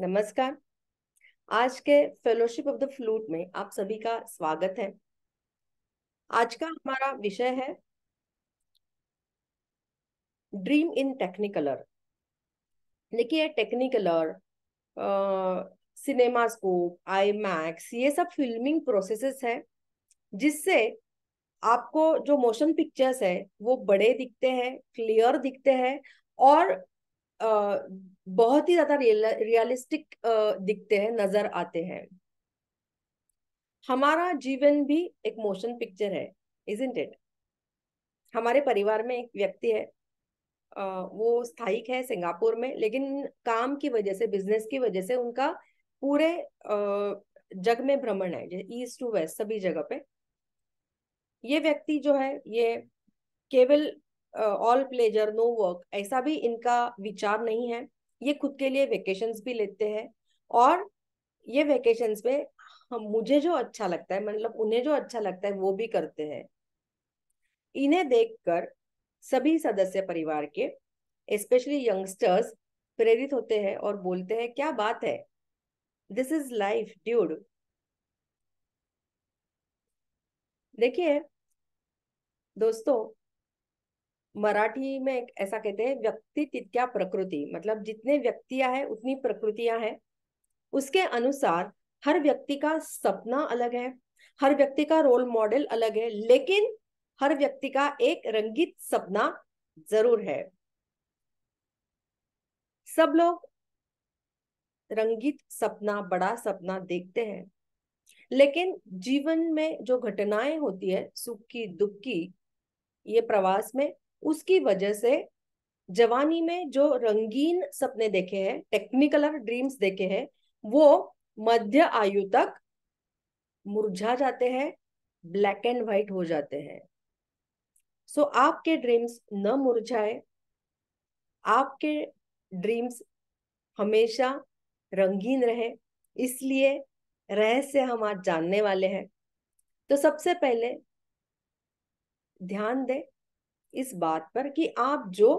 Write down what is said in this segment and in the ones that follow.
नमस्कार आज के फेलोशिप ऑफ द फ्लूट में आप सभी का स्वागत है आज का हमारा विषय है ड्रीम इन टेक्निकलर देखिए टेक्निकलर स्कोप आई मैक्स ये सब फिल्मिंग प्रोसेसेस है जिससे आपको जो मोशन पिक्चर्स है वो बड़े दिखते हैं क्लियर दिखते हैं और बहुत ही ज्यादा रियलिस्टिक दिखते हैं नजर आते हैं हमारा जीवन भी एक मोशन पिक्चर है इजेंट इट हमारे परिवार में एक व्यक्ति है वो स्थायिक है सिंगापुर में लेकिन काम की वजह से बिजनेस की वजह से उनका पूरे जग में भ्रमण है ईस्ट टू वेस्ट सभी जगह पे ये व्यक्ति जो है ये केवल ऑल प्लेजर नो वर्क ऐसा भी इनका विचार नहीं है ये खुद के लिए वेकेशंस भी लेते हैं और ये वेकेशंस में हम मुझे जो अच्छा लगता है मतलब उन्हें जो अच्छा लगता है वो भी करते हैं इन्हें देखकर सभी सदस्य परिवार के स्पेशली यंगस्टर्स प्रेरित होते हैं और बोलते हैं क्या बात है दिस इज लाइफ ड्यूड देखिए दोस्तों मराठी में ऐसा कहते हैं व्यक्ति तित्या प्रकृति मतलब जितने व्यक्तियां हैं उतनी प्रकृतियां हैं उसके अनुसार हर व्यक्ति का सपना अलग है हर व्यक्ति का रोल मॉडल अलग है लेकिन हर व्यक्ति का एक रंगीत सपना जरूर है सब लोग रंगीत सपना बड़ा सपना देखते हैं लेकिन जीवन में जो घटनाएं होती है सुख की दुख की ये प्रवास में उसकी वजह से जवानी में जो रंगीन सपने देखे हैं टेक्निकलर ड्रीम्स देखे हैं वो मध्य आयु तक मुरझा जाते हैं ब्लैक एंड व्हाइट हो जाते हैं सो so, आपके ड्रीम्स न मुरझाए आपके ड्रीम्स हमेशा रंगीन रहे इसलिए रहस्य हम आज जानने वाले हैं तो सबसे पहले ध्यान दें इस बात पर कि आप जो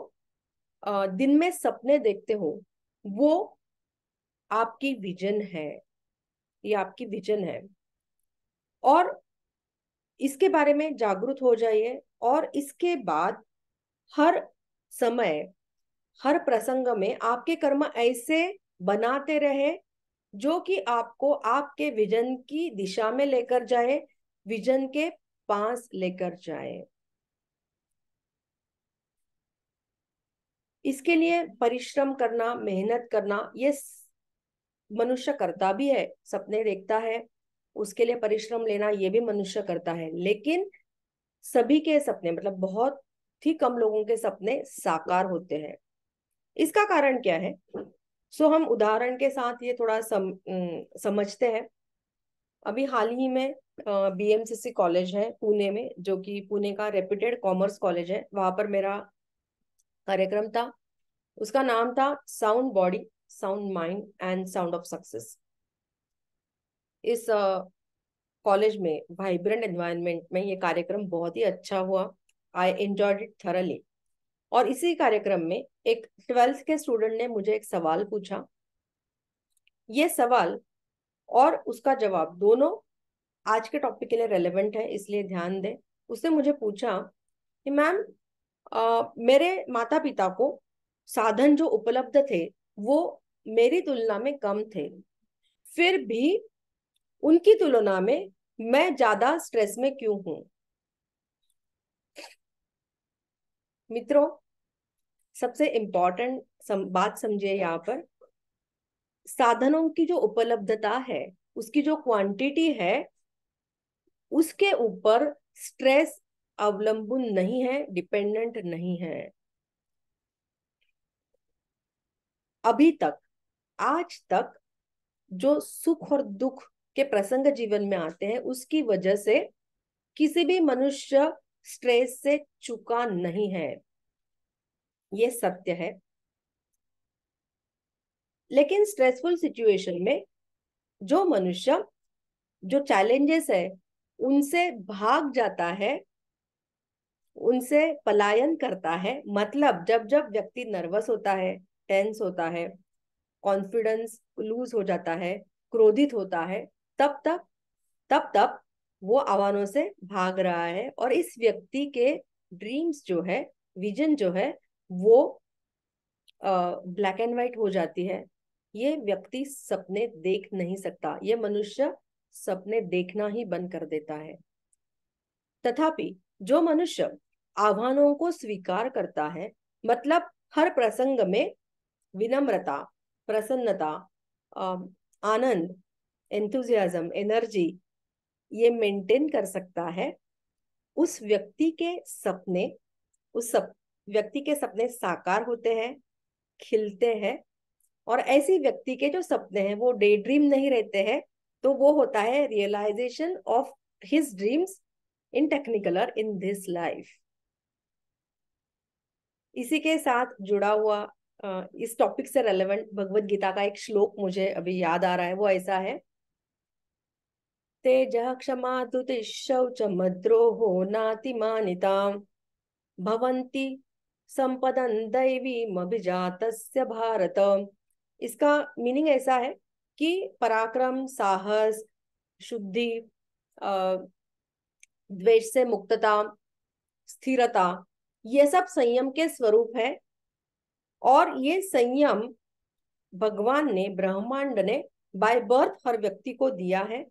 दिन में सपने देखते हो वो आपकी विजन है ये आपकी विजन है और इसके बारे में जागरूक हो जाइए और इसके बाद हर समय हर प्रसंग में आपके कर्म ऐसे बनाते रहे जो कि आपको आपके विजन की दिशा में लेकर जाए विजन के पास लेकर जाए इसके लिए परिश्रम करना मेहनत करना ये मनुष्य करता भी है सपने देखता है उसके लिए परिश्रम लेना ये भी मनुष्य करता है लेकिन सभी के सपने मतलब बहुत ही कम लोगों के सपने साकार होते हैं इसका कारण क्या है सो हम उदाहरण के साथ ये थोड़ा सम, समझते हैं अभी हाल ही में बीएमसीसी कॉलेज है पुणे में जो कि पुणे का रेप्यूटेड कॉमर्स कॉलेज है वहां पर मेरा कार्यक्रम था उसका नाम था sound body sound mind and sound of success इस कॉलेज में वाइब्रेंट एनवायरनमेंट में ये कार्यक्रम बहुत ही अच्छा हुआ आई एंजॉयड इट थरली और इसी कार्यक्रम में एक ट्वेल्थ के स्टूडेंट ने मुझे एक सवाल पूछा ये सवाल और उसका जवाब दोनों आज के टॉपिक के लिए रेलेवेंट है इसलिए ध्यान दें उसने मुझे पूछा कि मैम आ, मेरे माता पिता को साधन जो उपलब्ध थे वो मेरी तुलना में कम थे फिर भी उनकी तुलना में मैं ज्यादा स्ट्रेस में क्यों हूं मित्रों सबसे इंपॉर्टेंट सम, बात समझिए यहाँ पर साधनों की जो उपलब्धता है उसकी जो क्वांटिटी है उसके ऊपर स्ट्रेस अवलंबन नहीं है डिपेंडेंट नहीं है अभी तक आज तक जो सुख और दुख के प्रसंग जीवन में आते हैं उसकी वजह से किसी भी मनुष्य स्ट्रेस से चुका नहीं है ये सत्य है लेकिन स्ट्रेसफुल सिचुएशन में जो मनुष्य जो चैलेंजेस है उनसे भाग जाता है उनसे पलायन करता है मतलब जब जब व्यक्ति नर्वस होता है टेंस होता है कॉन्फिडेंस लूज हो जाता है क्रोधित होता है तब तक तब तक वो आवानों से भाग रहा है और इस व्यक्ति के ड्रीम्स जो है विजन जो है वो ब्लैक एंड व्हाइट हो जाती है ये व्यक्ति सपने देख नहीं सकता ये मनुष्य सपने देखना ही बंद कर देता है तथापि जो मनुष्य आह्वानों को स्वीकार करता है मतलब हर प्रसंग में विनम्रता प्रसन्नता आनंद एंथुजियाजम एनर्जी ये मेंटेन कर सकता है उस व्यक्ति के सपने उस सप व्यक्ति के सपने साकार होते हैं खिलते हैं और ऐसे व्यक्ति के जो सपने हैं वो डे ड्रीम नहीं रहते हैं तो वो होता है realisation of his dreams in technicolor in this life इसी के साथ जुड़ा हुआ इस टॉपिक से रेलेवेंट भगवत गीता का एक श्लोक मुझे अभी याद आ रहा है वो ऐसा है तेज क्षमा दुत शौच मद्रोहो नातिमानिता भवंती संपदन दैवीमभिजात भारत इसका मीनिंग ऐसा है कि पराक्रम साहस शुद्धि द्वेष से मुक्तता स्थिरता ये सब संयम के स्वरूप है और ये संयम भगवान ने ब्रह्मांड ने बाय बर्थ हर व्यक्ति को दिया है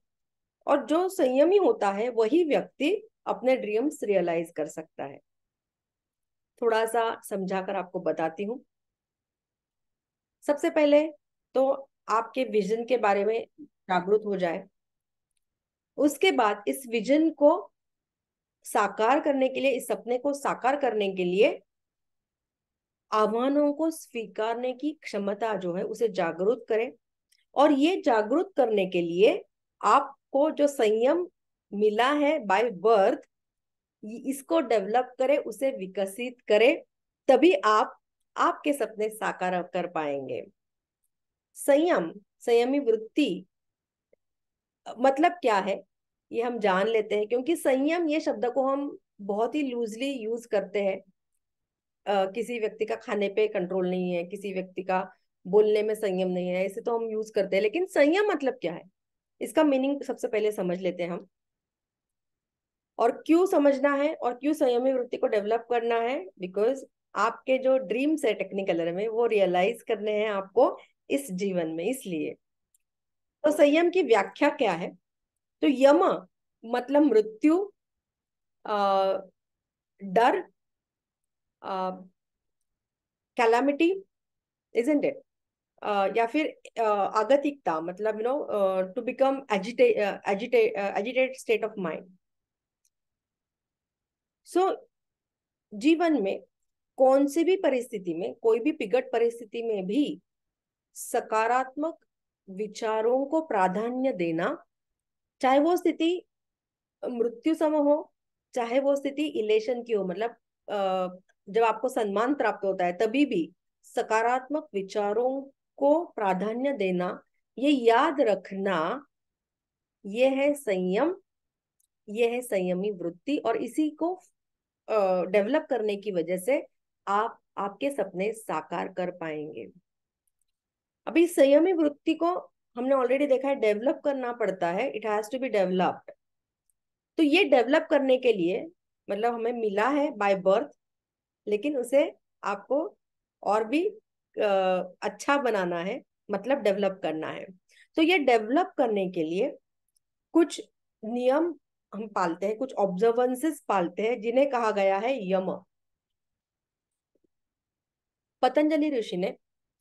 और जो संयमी होता है वही व्यक्ति अपने ड्रीम्स रियलाइज कर सकता है थोड़ा सा समझाकर आपको बताती हूँ सबसे पहले तो आपके विजन के बारे में जागृत हो जाए उसके बाद इस विजन को साकार करने के लिए इस सपने को साकार करने के लिए आह्वानों को स्वीकारने की क्षमता जो है उसे जागरूक करें और ये जागरूक करने के लिए आपको जो संयम मिला है बाय बर्थ इसको डेवलप करें उसे विकसित करें तभी आप आपके सपने साकार कर पाएंगे संयम संयमी वृत्ति मतलब क्या है ये हम जान लेते हैं क्योंकि संयम ये शब्द को हम बहुत ही लूजली यूज करते हैं किसी व्यक्ति का खाने पे कंट्रोल नहीं है किसी व्यक्ति का बोलने में संयम नहीं है इसे तो हम यूज करते हैं लेकिन संयम मतलब क्या है इसका मीनिंग सबसे पहले समझ लेते हैं हम और क्यों समझना है और क्यों संयमी वृत्ति को डेवलप करना है बिकॉज आपके जो ड्रीम्स है टेक्निकलर में वो रियलाइज करने हैं आपको इस जीवन में इसलिए तो संयम की व्याख्या क्या है तो यम मतलब मृत्यु डर कैलामिटी इजेंट इट या फिर आगतिकता मतलब you know to become agitate agitated state of mind so जीवन में कौन से भी परिस्थिति में कोई भी पिगट परिस्थिति में भी सकारात्मक विचारों को प्राधान्य देना चाहे वो स्थिति मृत्यु सम हो चाहे वो स्थिति इलेशन की हो मतलब जब आपको सम्मान प्राप्त होता है तभी भी सकारात्मक विचारों को प्राधान्य देना ये याद रखना ये है संयम ये है संयमी वृत्ति और इसी को डेवलप करने की वजह से आप आपके सपने साकार कर पाएंगे अभी संयमी वृत्ति को हमने ऑलरेडी देखा है डेवलप करना पड़ता है it has to be developed तो ये डेवलप करने के लिए मतलब हमें मिला है बाय बर्थ लेकिन उसे आपको और भी अच्छा बनाना है मतलब डेवलप करना है तो ये डेवलप करने के लिए कुछ नियम हम पालते हैं कुछ ऑब्जर्वेंसेस पालते हैं जिन्हें कहा गया है यम पतंजलि ऋषि ने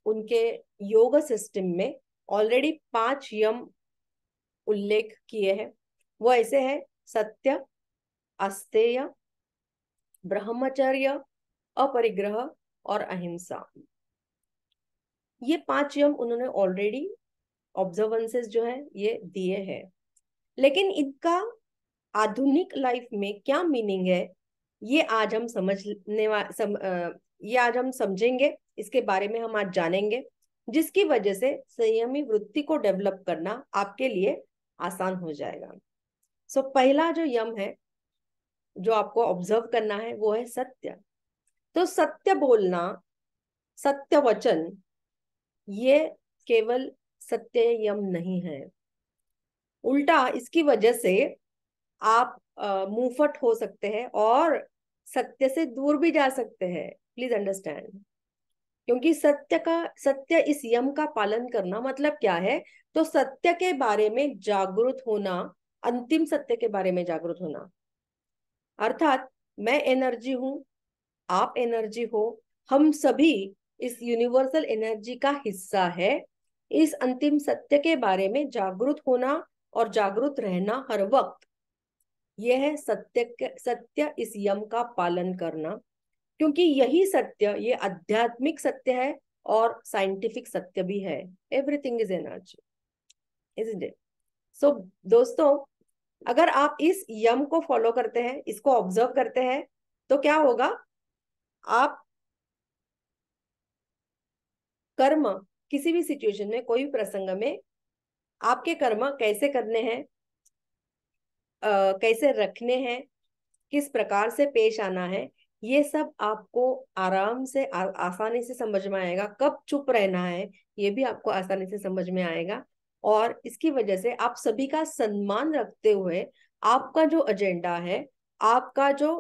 उनके योग सिस्टम में ऑलरेडी पांच यम उल्लेख किए हैं वो ऐसे हैं सत्य अस्तेय ब्रह्मचर्य अपरिग्रह और अहिंसा ये पांच यम उन्होंने ऑलरेडी ऑब्जर्वेंसेस जो है ये दिए हैं लेकिन इनका आधुनिक लाइफ में क्या मीनिंग है ये आज हम समझने सम, ये आज हम समझेंगे इसके बारे में हम आज जानेंगे जिसकी वजह से संयमी वृत्ति को डेवलप करना आपके लिए आसान हो जाएगा सो so, पहला जो यम है जो आपको ऑब्जर्व करना है वो है सत्य तो सत्य बोलना सत्य वचन ये केवल सत्य यम नहीं है उल्टा इसकी वजह से आप मुंहफट हो सकते हैं और सत्य से दूर भी जा सकते हैं प्लीज अंडरस्टैंड क्योंकि सत्य का सत्य इस यम का पालन करना मतलब क्या है तो सत्य के बारे में जागृत होना अंतिम सत्य के बारे में जागरूक होना अर्थात मैं एनर्जी हूं आप एनर्जी हो हम सभी इस यूनिवर्सल एनर्जी का हिस्सा है इस अंतिम सत्य के बारे में जागृत होना और जागृत रहना हर वक्त यह है सत्य सत्य इस यम का पालन करना क्योंकि यही सत्य ये आध्यात्मिक सत्य है और साइंटिफिक सत्य भी है everything is energy is it so दोस्तों अगर आप इस यम को फॉलो करते हैं इसको ऑब्जर्व करते हैं तो क्या होगा आप कर्म किसी भी सिचुएशन में कोई भी प्रसंग में आपके कर्म कैसे करने हैं कैसे रखने हैं किस प्रकार से पेश आना है ये सब आपको आराम से आ, आसानी से समझ में आएगा कब चुप रहना है ये भी आपको आसानी से समझ में आएगा और इसकी वजह से आप सभी का सम्मान रखते हुए आपका जो एजेंडा है आपका जो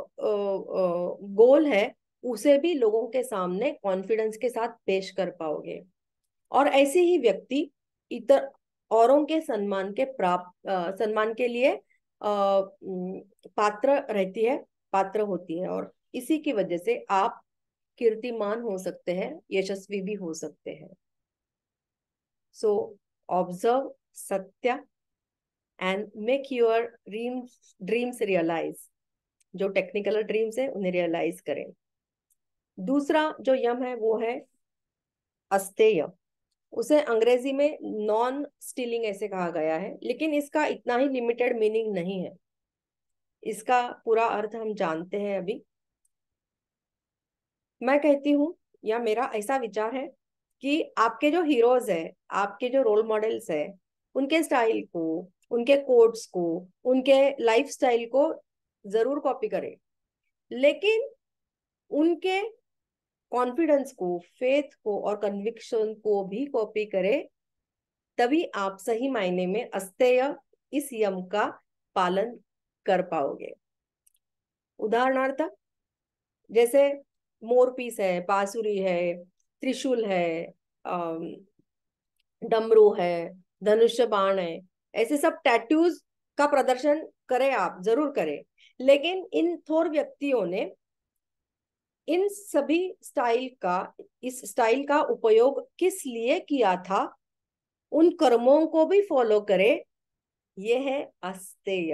गोल है उसे भी लोगों के सामने कॉन्फिडेंस के साथ पेश कर पाओगे और ऐसे ही व्यक्ति इतर औरों के सम्मान के प्राप्त सम्मान के लिए आ, पात्र रहती है पात्र होती है और इसी की वजह से आप कीर्तिमान हो सकते हैं यशस्वी भी हो सकते हैं सो ऑब्जर्व सत्य and make your dreams dreams realise जो टेक्निकल ड्रीम्स है उन्हें रियलाइज करें दूसरा जो यम है वो है अस्तेय उसे अंग्रेजी में नॉन स्टीलिंग ऐसे कहा गया है लेकिन इसका इतना ही लिमिटेड मीनिंग नहीं है इसका पूरा अर्थ हम जानते हैं अभी मैं कहती हूँ या मेरा ऐसा विचार है कि आपके जो हीरोज है आपके जो रोल मॉडल्स है उनके स्टाइल को उनके कोड्स को उनके लाइफ स्टाइल को जरूर कॉपी करें लेकिन उनके कॉन्फिडेंस को फेथ को और कन्विक्शन को भी कॉपी करें तभी आप सही मायने में अस्तेय इस यम का पालन कर पाओगे उदाहरणार्थ जैसे मोरपीस है बांसुरी है त्रिशूल है डमरू है धनुष बाण है ऐसे सब टैटूज का प्रदर्शन करें आप जरूर करें लेकिन इन थोर व्यक्तियों ने इन सभी स्टाइल का इस स्टाइल का उपयोग किस लिए किया था उन कर्मों को भी फॉलो करें यह है अस्तेय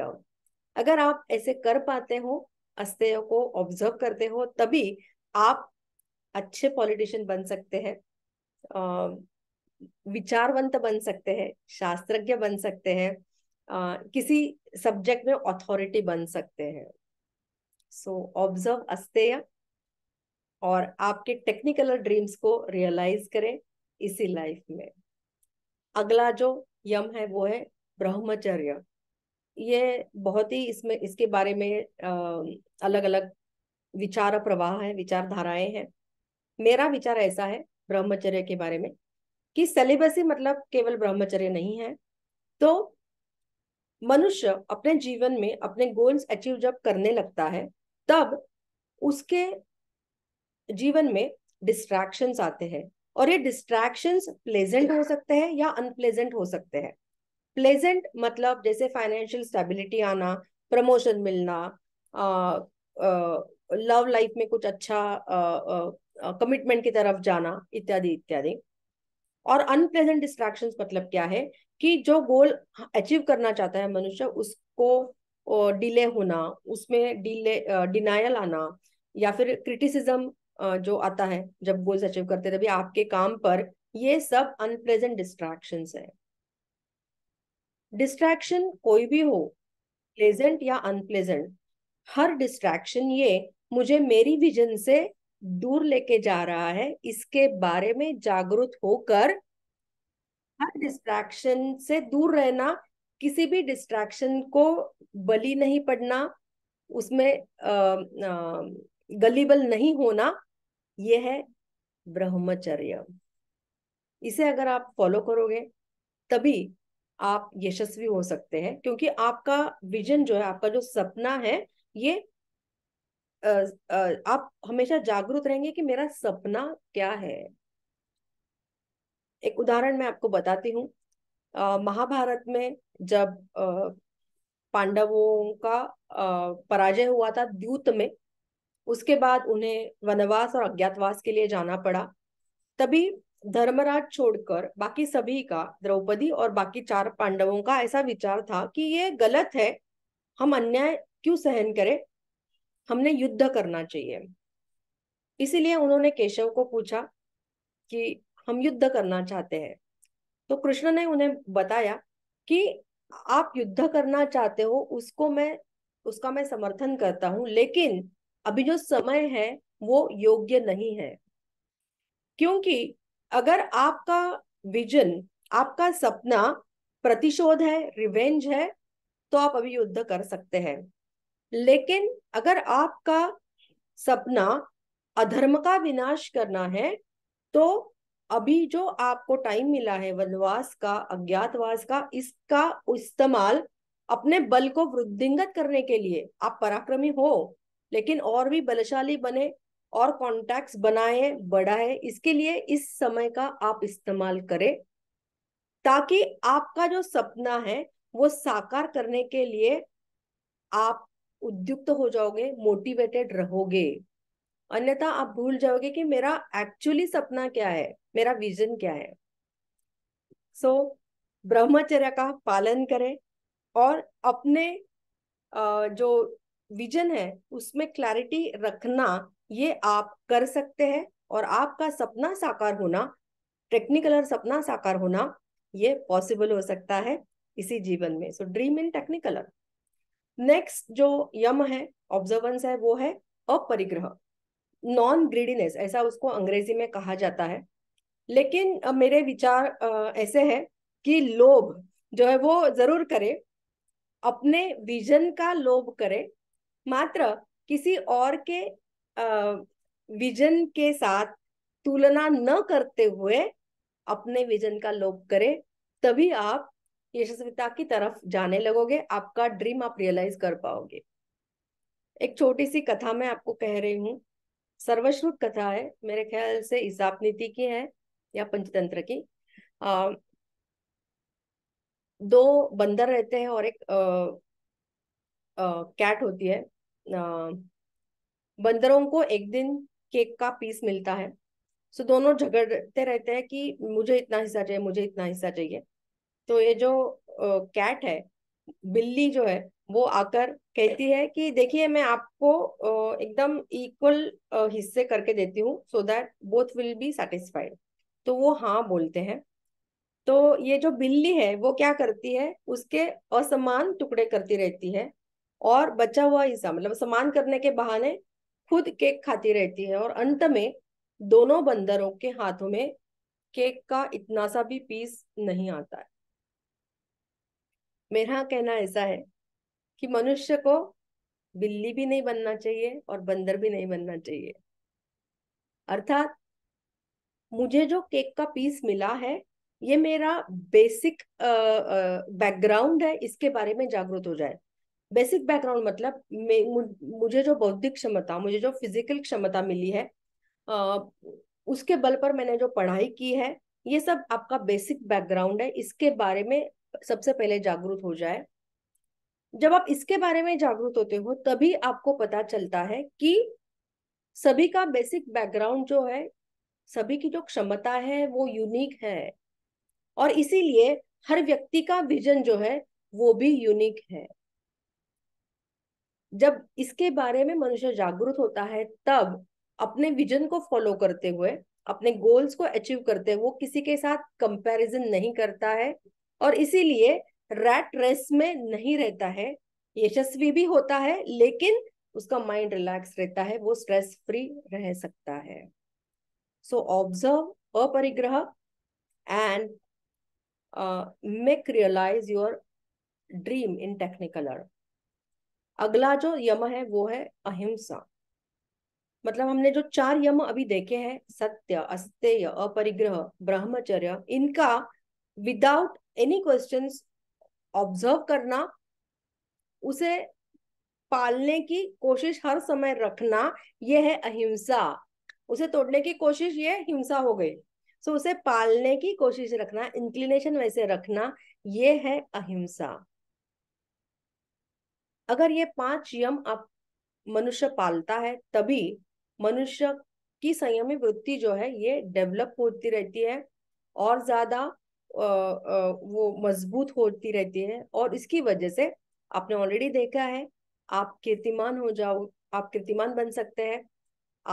अगर आप ऐसे कर पाते हो अस्तेय को ऑब्जर्व करते हो तभी आप अच्छे पॉलिटिशियन बन सकते हैं विचारवंत बन सकते हैं शास्त्रज्ञ बन सकते हैं किसी सब्जेक्ट में अथॉरिटी बन सकते हैं सो ऑब्जर्व अस्तेय और आपके टेक्निकल ड्रीम्स को रियलाइज करें इसी लाइफ में अगला जो यम है वो है ब्रह्मचर्य ये बहुत ही इसमें इसके बारे में अलग अलग विचार प्रवाह है विचारधाराएं हैं मेरा विचार ऐसा है ब्रह्मचर्य के बारे में कि सेलिबसी मतलब केवल ब्रह्मचर्य नहीं है तो मनुष्य अपने जीवन में अपने गोल्स अचीव जब करने लगता है तब उसके जीवन में डिस्ट्रैक्शन आते हैं और ये डिस्ट्रैक्शन प्लेजेंट हो सकते हैं या अनप्लेजेंट हो सकते हैं प्लेजेंट मतलब जैसे फाइनेंशियल स्टेबिलिटी आना प्रमोशन मिलना आ, आ, लव लाइफ में कुछ अच्छा कमिटमेंट की तरफ जाना इत्यादि इत्यादि और अनप्लेजेंट डिस्ट्रैक्शंस मतलब क्या है कि जो गोल अचीव करना चाहता है मनुष्य उसको डिले होना उसमें डिले डिनायल आना या फिर क्रिटिसिज्म जो आता है जब गोल्स अचीव करते तभी आपके काम पर ये सब अनप्लेजेंट डिस्ट्रैक्शन है डिस्ट्रैक्शन कोई भी हो प्लेजेंट या अनप्लेजेंट हर डिस्ट्रैक्शन ये मुझे मेरी विजन से दूर लेके जा रहा है इसके बारे में जागरूक होकर हर डिस्ट्रैक्शन से दूर रहना किसी भी डिस्ट्रैक्शन को बली नहीं पड़ना उसमें आ, आ, गलीबल नहीं होना ये है ब्रह्मचर्य इसे अगर आप फॉलो करोगे तभी आप यशस्वी हो सकते हैं क्योंकि आपका विजन जो है आपका जो सपना है ये आप हमेशा जागरूक रहेंगे कि मेरा सपना क्या है एक उदाहरण मैं आपको बताती हूँ महाभारत में जब पांडवों का पराजय हुआ था द्यूत में उसके बाद उन्हें वनवास और अज्ञातवास के लिए जाना पड़ा तभी धर्मराज छोड़कर बाकी सभी का द्रौपदी और बाकी चार पांडवों का ऐसा विचार था कि ये गलत है हम अन्याय क्यों सहन करें हमने युद्ध करना चाहिए इसीलिए उन्होंने केशव को पूछा कि हम युद्ध करना चाहते हैं तो कृष्ण ने उन्हें बताया कि आप युद्ध करना चाहते हो उसको मैं उसका मैं समर्थन करता हूं लेकिन अभी जो समय है वो योग्य नहीं है क्योंकि अगर आपका विजन आपका सपना प्रतिशोध है रिवेंज है तो आप अभी युद्ध कर सकते हैं लेकिन अगर आपका सपना अधर्म का विनाश करना है तो अभी जो आपको टाइम मिला है वनवास का अज्ञातवास का इसका इस्तेमाल अपने बल को वृद्धिंगत करने के लिए आप पराक्रमी हो लेकिन और भी बलशाली बने और कॉन्टैक्ट बनाए बढ़ाए इसके लिए इस समय का आप इस्तेमाल करें ताकि आपका जो सपना है वो साकार करने के लिए आप उद्युक्त हो जाओगे मोटिवेटेड रहोगे अन्यथा आप भूल जाओगे कि मेरा एक्चुअली सपना क्या है मेरा विजन क्या है सो so, ब्रह्मचर्य का पालन करें और अपने जो विजन है उसमें क्लैरिटी रखना ये आप कर सकते हैं और आपका सपना साकार होना टेक्निकल सपना साकार होना ये पॉसिबल हो सकता है इसी जीवन में so dream in technicolor next जो यम है ऑब्जर्वेंस है वो है अपरिग्रह नॉन ग्रीडीनेस ऐसा उसको अंग्रेजी में कहा जाता है लेकिन मेरे विचार ऐसे है कि लोभ जो है वो जरूर करे अपने विजन का लोभ करे मात्र किसी और के विजन के साथ तुलना न करते हुए अपने विजन का लोभ करे तभी आप यशस्विता की तरफ जाने लगोगे आपका ड्रीम आप रियलाइज कर पाओगे एक छोटी सी कथा मैं आपको कह रही हूँ सर्वश्रुत कथा है मेरे ख्याल से हिसाब नीति की है या पंचतंत्र की आ, दो बंदर रहते हैं और एक आ, आ, कैट होती है आ, बंदरों को एक दिन केक का पीस मिलता है सो दोनों झगड़ते रहते हैं कि मुझे इतना हिस्सा चाहिए मुझे इतना हिस्सा चाहिए तो ये जो कैट है बिल्ली जो है वो आकर कहती है कि देखिए मैं आपको एकदम इक्वल हिस्से करके देती हूँ so that both will be satisfied तो वो हाँ बोलते हैं तो ये जो बिल्ली है वो क्या करती है उसके असमान टुकड़े करती रहती है और बचा हुआ हिस्सा मतलब समान करने के बहाने खुद केक खाती रहती है और अंत में दोनों बंदरों के हाथों में केक का इतना सा भी पीस नहीं आता है मेरा कहना ऐसा है कि मनुष्य को बिल्ली भी नहीं बनना चाहिए और बंदर भी नहीं बनना चाहिए अर्थात मुझे जो केक का पीस मिला है ये मेरा बेसिक बैकग्राउंड है इसके बारे में जागरूक हो जाए बेसिक बैकग्राउंड मतलब मुझे जो बौद्धिक क्षमता मुझे जो फिजिकल क्षमता मिली है आ, उसके बल पर मैंने जो पढ़ाई की है ये सब आपका बेसिक बैकग्राउंड है इसके बारे में सबसे पहले जागरूक हो जाए जब आप इसके बारे में जागरूक होते हो तभी आपको पता चलता है कि सभी का बेसिक बैकग्राउंड जो है सभी की जो क्षमता है वो यूनिक है और इसीलिए हर व्यक्ति का विजन जो है वो भी यूनिक है जब इसके बारे में मनुष्य जागरूक होता है तब अपने विजन को फॉलो करते हुए अपने गोल्स को अचीव करते हुए वो किसी के साथ कंपैरिजन नहीं करता है और इसीलिए रैट रेस में नहीं रहता है यशस्वी भी होता है लेकिन उसका माइंड रिलैक्स रहता है वो स्ट्रेस फ्री रह सकता है सो ऑब्जर्व अपरिग्रह and make realise your dream in technical earth अगला जो यम है वो है अहिंसा मतलब हमने जो चार यम अभी देखे हैं सत्य अस्तेय अपरिग्रह ब्रह्मचर्य इनका विदाउट एनी क्वेश्चन ऑब्जर्व करना उसे पालने की कोशिश हर समय रखना यह है अहिंसा उसे तोड़ने की कोशिश ये हिंसा हो गई सो so, उसे पालने की कोशिश रखना इंक्लिनेशन वैसे रखना ये है अहिंसा अगर ये पांच यम आप मनुष्य पालता है तभी मनुष्य की संयमी वृत्ति जो है ये डेवलप होती रहती है और ज्यादा वो मजबूत होती रहती है और इसकी वजह से आपने ऑलरेडी देखा है आप कीर्तिमान हो जाओ आप कीर्तिमान बन सकते हैं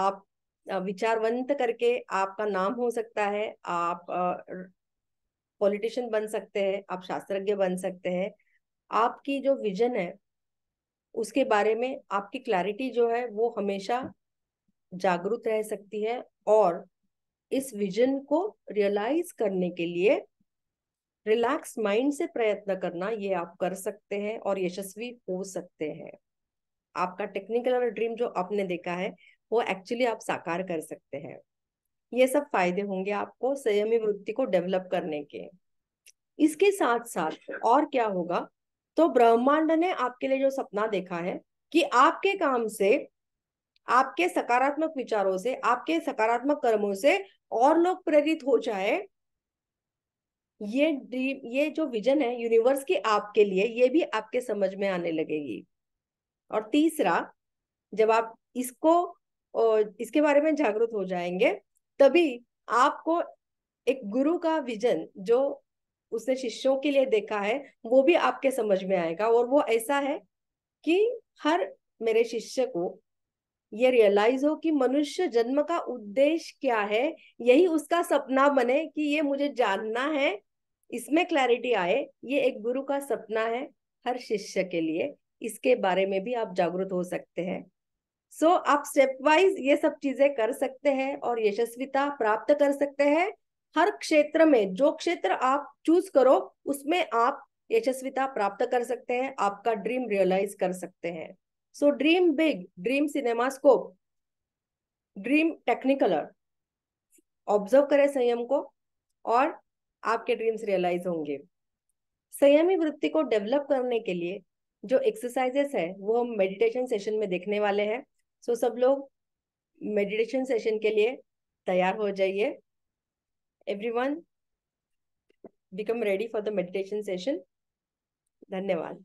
आप विचारवंत करके आपका नाम हो सकता है आप पॉलिटिशियन बन सकते हैं आप शास्त्रज्ञ बन सकते हैं आपकी जो विजन है उसके बारे में आपकी क्लैरिटी जो है वो हमेशा जागरूक रह सकती है और इस विजन को रियलाइज करने के लिए रिलैक्स माइंड से प्रयत्न करना ये आप कर सकते हैं और यशस्वी हो सकते हैं आपका टेक्निकल और ड्रीम जो आपने देखा है वो एक्चुअली आप साकार कर सकते हैं ये सब फायदे होंगे आपको संयमी वृत्ति को डेवलप करने के इसके साथ साथ और क्या होगा तो ब्रह्मांड ने आपके लिए जो सपना देखा है कि आपके काम से आपके सकारात्मक विचारों से आपके सकारात्मक कर्मों से और लोग प्रेरित हो जाए ये ड्रीम ये जो विजन है यूनिवर्स की आपके लिए ये भी आपके समझ में आने लगेगी और तीसरा जब आप इसको इसके बारे में जागरूक हो जाएंगे तभी आपको एक गुरु का विजन जो उसने शिष्यों के लिए देखा है वो भी आपके समझ में आएगा और वो ऐसा है कि हर मेरे शिष्य को ये रियलाइज हो कि मनुष्य जन्म का उद्देश्य क्या है यही उसका सपना बने कि ये मुझे जानना है इसमें क्लैरिटी आए ये एक गुरु का सपना है हर शिष्य के लिए इसके बारे में भी आप जागरूक हो सकते हैं सो so, आप स्टेप वाइज ये सब चीजें कर सकते हैं और यशस्विता प्राप्त कर सकते हैं हर क्षेत्र में जो क्षेत्र आप चूज करो उसमें आप यशस्विता प्राप्त कर सकते हैं आपका ड्रीम रियलाइज कर सकते हैं so dream big dream cinema scope dream technicolor observe करें संयम को और आपके ड्रीम्स रियलाइज होंगे संयमी वृत्ति को डेवलप करने के लिए जो एक्सरसाइजेस है वो हम मेडिटेशन सेशन में देखने वाले हैं सो सब लोग मेडिटेशन सेशन के लिए तैयार हो जाइए everyone become ready for the meditation session धन्यवाद